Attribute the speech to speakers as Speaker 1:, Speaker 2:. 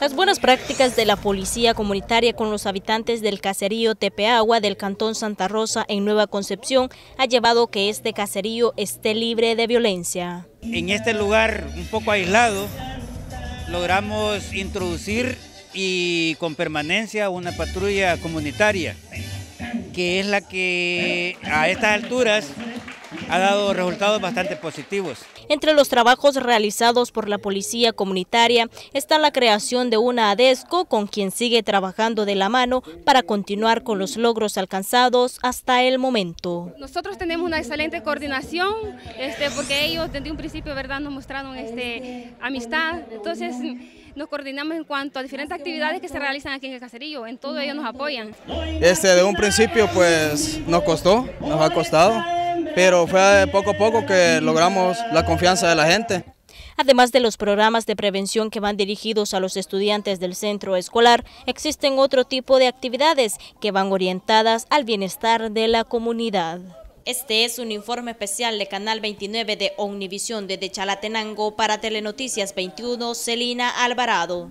Speaker 1: Las buenas prácticas de la policía comunitaria con los habitantes del caserío Tepeagua del Cantón Santa Rosa en Nueva Concepción ha llevado que este caserío esté libre de violencia.
Speaker 2: En este lugar un poco aislado logramos introducir y con permanencia una patrulla comunitaria que es la que a estas alturas ha dado resultados bastante positivos.
Speaker 1: Entre los trabajos realizados por la policía comunitaria está la creación de una ADESCO con quien sigue trabajando de la mano para continuar con los logros alcanzados hasta el momento.
Speaker 3: Nosotros tenemos una excelente coordinación este, porque ellos desde un principio verdad nos mostraron este, amistad, entonces nos coordinamos en cuanto a diferentes actividades que se realizan aquí en el caserío, en
Speaker 1: todo ellos nos apoyan.
Speaker 4: Este, de un principio pues nos costó, nos ha costado, pero fue poco a poco que logramos la confianza de la gente.
Speaker 1: Además de los programas de prevención que van dirigidos a los estudiantes del centro escolar, existen otro tipo de actividades que van orientadas al bienestar de la comunidad. Este es un informe especial de Canal 29 de Omnivisión De Chalatenango para Telenoticias 21, Celina Alvarado.